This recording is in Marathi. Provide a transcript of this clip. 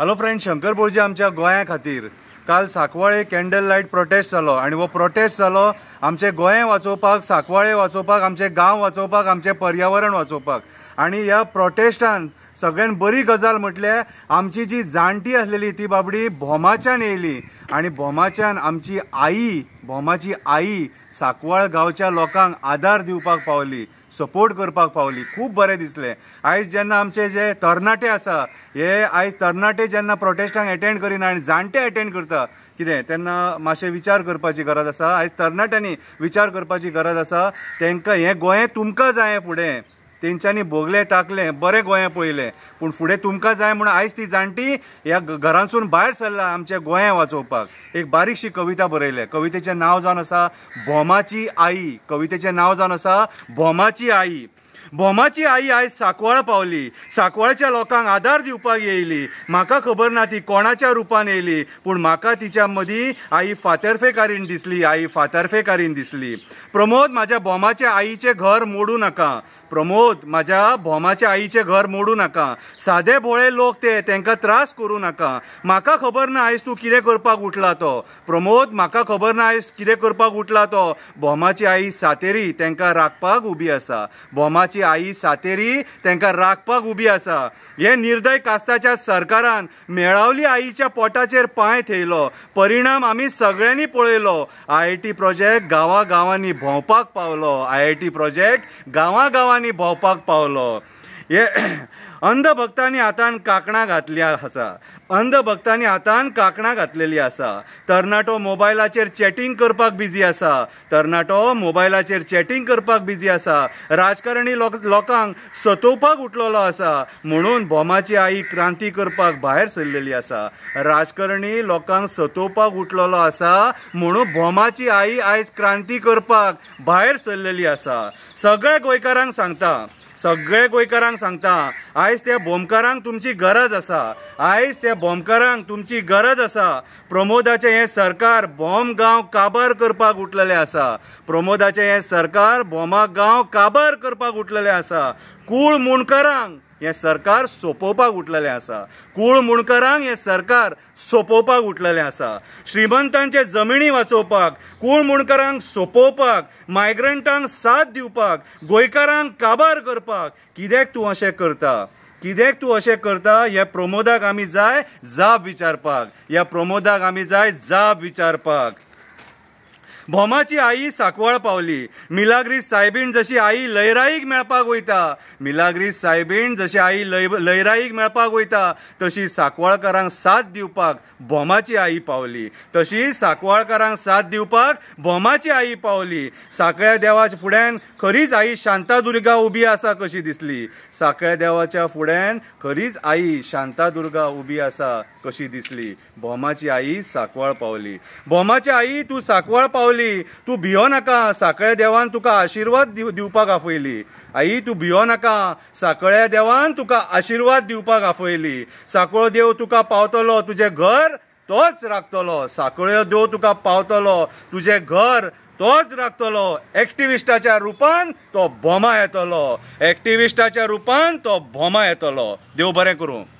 हॅलो फ्रेंड शंकर भोजी आमच्या गोंया खातीर काल साकवाळे कॅन्डल लायट प्रोटेस्ट जालो आणि हो प्रोटेस्ट जालो आमचे गोंय वाचोवपाक साकवाळे वाचोवपाक आमचे गाव वाचोवपाक आमचे पर्यावरण वाचोवपाक आणि ह्या प्रोटेस्टान सगळ्यान बरी गजाल म्हटल्या आमची जी जाणटी असलेली ती बाबडी भोमाच्यान येयली आणि भोमाच्यान आमची आई भोमाची आई साकवाळ गावच्या लोकांक आधार दिवपाक पावली सपोर्ट करपाक पावली खूब बरें दिसलें आयज जेन्ना आमचे जे तरणाटे आसा हे आयज तरणाटे जेन्ना प्रोटेस्टांक एटेंड करिना आनी जाणटे एटेंड करता कितें तेन्ना मातशें विचार करपाची गरज आसा आयज तरणाट्यांनी विचार करपाची गरज आसा तांकां हें गोंय तुमकां जाय फुडें तेंच्यांनी भोगले टाकले बरे गोंया पहिले पूण फुडें तुमकां जाय म्हणून आयज ती जाणटी ह्या घरांसून भायर सरला आमच्या गोंयां वाचोवपाक एक बारीकशी कविता बरयले कवितेचें नांव जावन आसा भोमाची आई कवितेचें नांव जावन आसा भोमाची आई बोमाची आई आयज साकवाळ पावली साकवाळच्या लोकांक आदार दिवपाक येयली म्हाका खबर ना ती कोणाच्या रुपान येयली पूण म्हाका तिच्या मदीं आई फातर्फेकारीन दिसली आई फातर्फेकारीन दिसली प्रमोद माझ्या बोमाच्या आईचें घर मोडू नका प्रमोद माझ्या भोमाच्या आईचें घर मोडू नका सादे भोळे लोक ते तांकां त्रास करूं नाका म्हाका खबर ना आयज तूं कितें करपाक उठला तो प्रमोद म्हाका खबर ना आयज कितें करपाक उठला तो भोमाची आई सातेरी तांकां राखपाक उबी आसा भोमाची आई सातेरी त्यांना राखपाक उभी असा हे निर्दय कास्ताच्या सरकारान मेळावली आईच्या पोटाचेर पाय थेयलो परिणाम आम्ही सगळ्यांनी पळयलो आय आय टी प्रोजेक्ट गांवा गांवांनी भोंवपाक पावलो आय आय टी प्रोजेक्ट गांवा गांवांनी भोंवपाक पावलो हे अंधभक्तांनी हातान कांकणां घातल्या आसा अंध भक्तांनी हातान कांकणां घातलेली आसा तरणाटो मोबायलाचेर चॅटिंग करपाक बिजी आसा तरणाटो मोबायलाचेर चॅटिंग करपाक बिजी आसा राजकारणी लोकांक सतोवपाक उठलेलो आसा म्हणून बोमाची आई क्रांती करपाक भायर सरलेली आसा राजकारणी लोकांक सतोवपाक उठलेलो आसा म्हणून बोमाची आई आयज क्रांती करपाक भायर सरलेली आसा सगळ्या गोंयकारांक सांगता सगळे गोंयकारांक सांगता आयज त्या बोमकारांक तुमची गरज आसा आयज त्या बॉम्बकारांक तुमची गरज असा प्रमोदाचें हे सरकार बॉम्ब गांव काबार करपाक उठलेलें आसा प्रमोदाचें हें सरकार बॉम्बा गांव काबार करपाक उठलेलें आसा कुळ मुणकारांक हें सरकार सोंपोवपाक उठलेलें असा कुळ मुणकारांक हें सरकार सोंपोवपाक उठलेलें असा श्रीमंतांचे जमिनी वाचोवपाक कुळ मुणकारांक सोंपोवपाक मायग्रंटांक साथ दिवपाक गोंयकारांक काबार करपाक कित्याक तूं अशें करता कित्याक तूं अशें करता ह्या प्रमोदाक आमी जाय जाप विचारपाक ह्या प्रमोदाक आमी जाय जाप विचारपाक भोमाची आई साकवाळ पावली मिलाग्री सायबीण जशी आई लयराईक मेळपाक वयता मिलाग्रीस सायबीण जशी आई लय लयराईक मेळपाक वयता तशी साकवाळकारांक साथ दिवपाक भोमाची आई पावली तशी साकवाळकारांक साथ दिवपाक भोमाची आई पावली साकळ्या देवाच्या फुड्यान खरीच आई शांतादुर्गा उबी आसा कशी दिसली साकळ्या देवाच्या फुड्यान खरीच आई शांतादुर्गा उबी आसा कशी दिसली भोमाची आई साकवाळ पावली भोमाची आई तू साकवाळ पावली तू तूं भियो नाका साकळे देवान तुका आशिर्वाद दिवपाक आपयली आई तूं भियो नाका साकळे देवान तुका आशिर्वाद दिवपाक आपयली साकळो देव तुका पावतलो तुजें घर तोच राखतलो साकळ्यो देव तुका पावतलो तुजें घर तोच राखतलो एक्टिविस्टाच्या रुपान तो भोमा येतलो एक्टिविस्टाच्या रुपान तो भोमा येतलो देव बरें करूं